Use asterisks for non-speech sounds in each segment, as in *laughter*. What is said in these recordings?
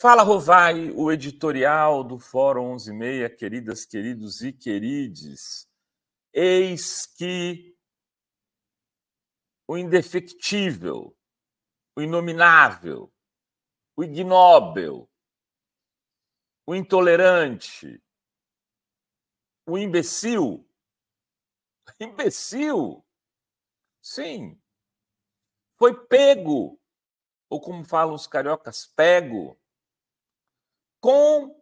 Fala, Rovai, o editorial do Fórum 11.6, queridas, queridos e querides. Eis que o indefectível, o inominável, o ignóbil, o intolerante, o imbecil. *laughs* Imbecil! Sim. Foi pego, ou como falam os cariocas, pego com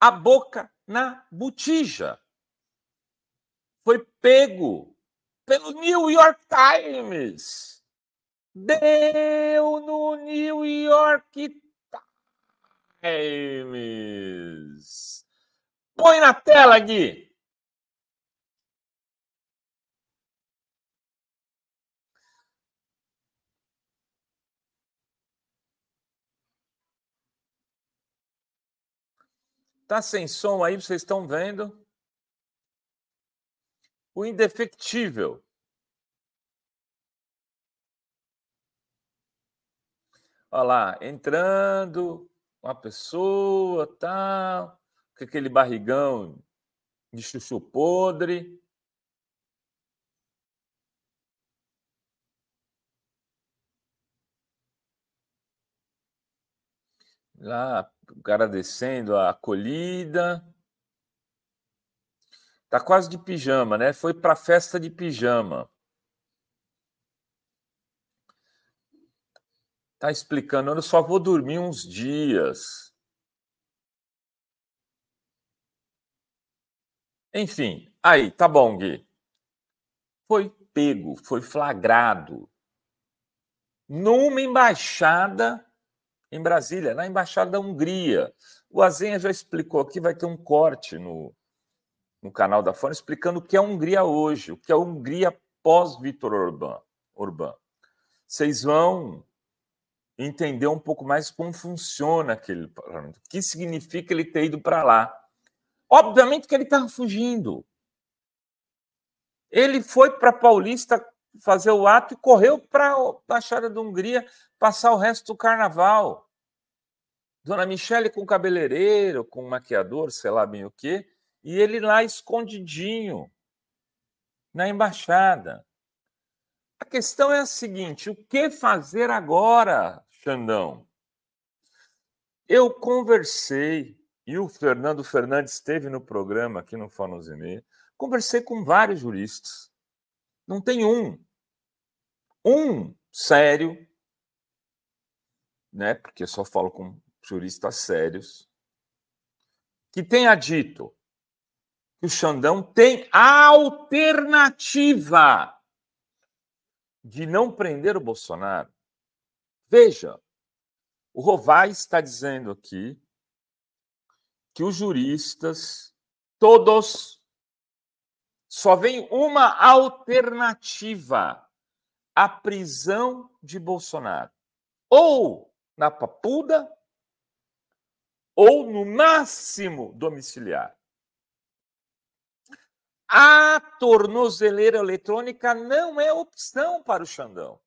a boca na botija. Foi pego pelo New York Times. Deu no New York Times. Põe na tela, Gui. Tá sem som aí, vocês estão vendo? O indefectível. Olha lá, entrando uma pessoa, tal, tá, com aquele barrigão de chuchu podre. lá agradecendo a acolhida. Tá quase de pijama, né? Foi para festa de pijama. Tá explicando, eu só vou dormir uns dias. Enfim, aí, tá bom, Gui. Foi pego, foi flagrado numa embaixada em Brasília, na Embaixada da Hungria. O Azenha já explicou aqui, vai ter um corte no, no canal da Fone explicando o que é a Hungria hoje, o que é a Hungria pós-Vitor Orbán. Orbán. Vocês vão entender um pouco mais como funciona aquele parlamento, o que significa ele ter ido para lá. Obviamente que ele estava fugindo. Ele foi para Paulista fazer o ato e correu para a Baixada da Hungria passar o resto do carnaval. Dona Michele com cabeleireiro, com maquiador, sei lá bem o quê, e ele lá escondidinho na embaixada. A questão é a seguinte: o que fazer agora, Xandão? Eu conversei, e o Fernando Fernandes esteve no programa aqui no Fórum Fanosime, conversei com vários juristas. Não tem um. Um sério, né? Porque eu só falo com juristas sérios, que tenha dito que o Xandão tem a alternativa de não prender o Bolsonaro. Veja, o Rovai está dizendo aqui que os juristas, todos, só vem uma alternativa: a prisão de Bolsonaro. Ou na papuda, ou, no máximo, domiciliar. A tornozeleira eletrônica não é opção para o Xandão.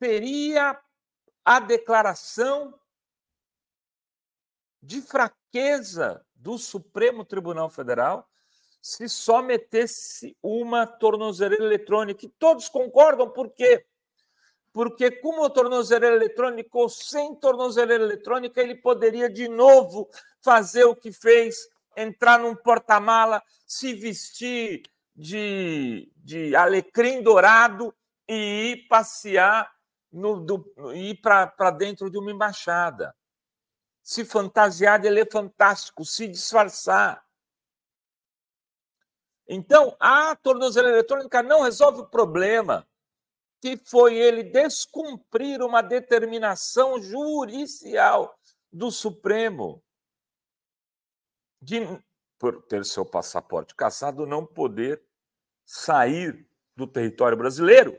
Seria a declaração de fraqueza do Supremo Tribunal Federal se só metesse uma tornozeleira eletrônica. E todos concordam, por quê? porque com o tornozeleira eletrônico, ou sem tornozeleira eletrônico, ele poderia de novo fazer o que fez, entrar num porta-mala, se vestir de, de alecrim dourado e ir passear, no, do, ir para dentro de uma embaixada. Se fantasiar de fantástico, se disfarçar. Então, a tornozeleira eletrônica não resolve o problema que foi ele descumprir uma determinação judicial do Supremo de, por ter seu passaporte caçado, não poder sair do território brasileiro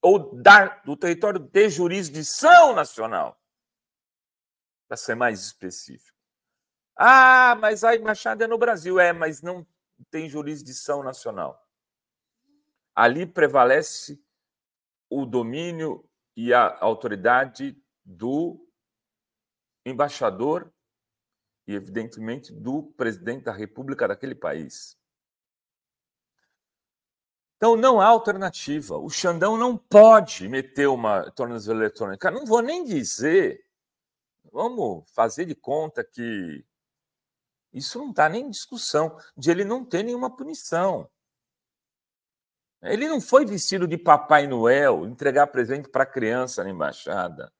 ou dar do território de jurisdição nacional, para ser mais específico. Ah, mas a embaixada é no Brasil. É, mas não tem jurisdição nacional. Ali prevalece o domínio e a autoridade do embaixador e, evidentemente, do presidente da República daquele país. Então, não há alternativa. O Xandão não pode meter uma torneira eletrônica. Não vou nem dizer, vamos fazer de conta que isso não está nem em discussão, de ele não ter nenhuma punição. Ele não foi vestido de Papai Noel entregar presente para criança na embaixada.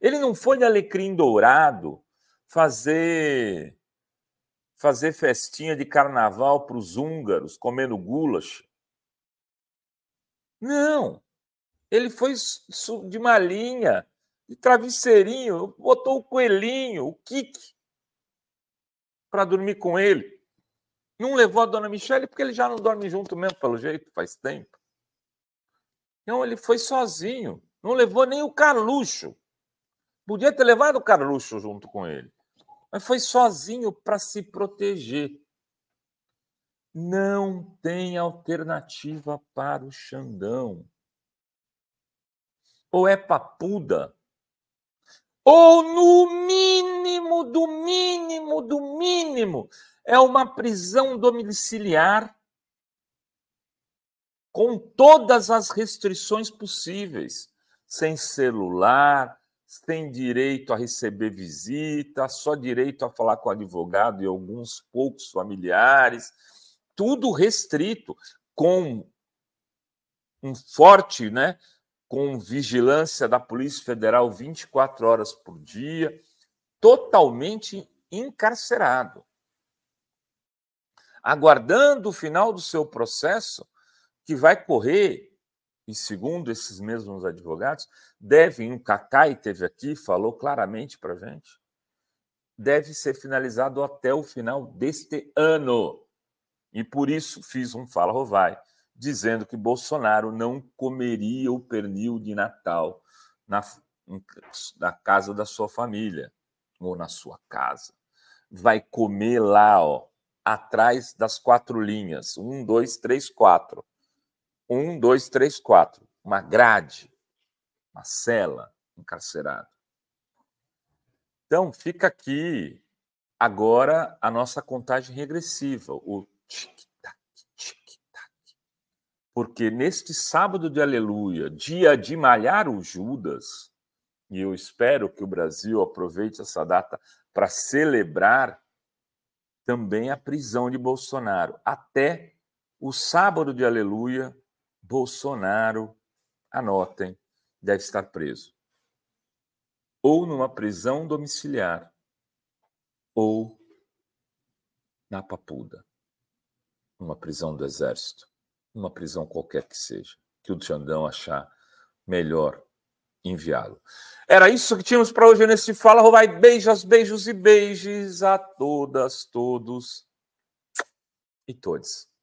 Ele não foi de alecrim dourado fazer fazer festinha de carnaval para os húngaros comendo gulas. Não. Ele foi de malinha, de travesseirinho, botou o coelhinho, o Kik, para dormir com ele. E um levou a dona Michele porque ele já não dorme junto mesmo, pelo jeito, faz tempo. Então ele foi sozinho. Não levou nem o Carluxo. Podia ter levado o Carluxo junto com ele. Mas foi sozinho para se proteger. Não tem alternativa para o Xandão. Ou é papuda, ou no mínimo, do mínimo, do mínimo, é uma prisão domiciliar com todas as restrições possíveis, sem celular, sem direito a receber visita, só direito a falar com o advogado e alguns poucos familiares, tudo restrito, com um forte, né, com vigilância da Polícia Federal 24 horas por dia, totalmente encarcerado aguardando o final do seu processo, que vai correr, e segundo esses mesmos advogados, devem, o Kakai teve aqui, falou claramente para a gente, deve ser finalizado até o final deste ano. E por isso fiz um Fala Rovai, dizendo que Bolsonaro não comeria o pernil de Natal na, na casa da sua família, ou na sua casa. Vai comer lá, ó, atrás das quatro linhas. Um, dois, três, quatro. Um, dois, três, quatro. Uma grade, uma cela encarcerada. Então, fica aqui agora a nossa contagem regressiva, o tic-tac, tic-tac. Porque neste sábado de aleluia, dia de malhar o Judas, e eu espero que o Brasil aproveite essa data para celebrar também a prisão de Bolsonaro. Até o sábado de Aleluia, Bolsonaro, anotem, deve estar preso. Ou numa prisão domiciliar, ou na Papuda, numa prisão do Exército, uma prisão qualquer que seja, que o Xandão achar melhor enviá-lo. Era isso que tínhamos para hoje nesse Fala Roubai. Beijos, beijos e beijos a todas, todos e todos.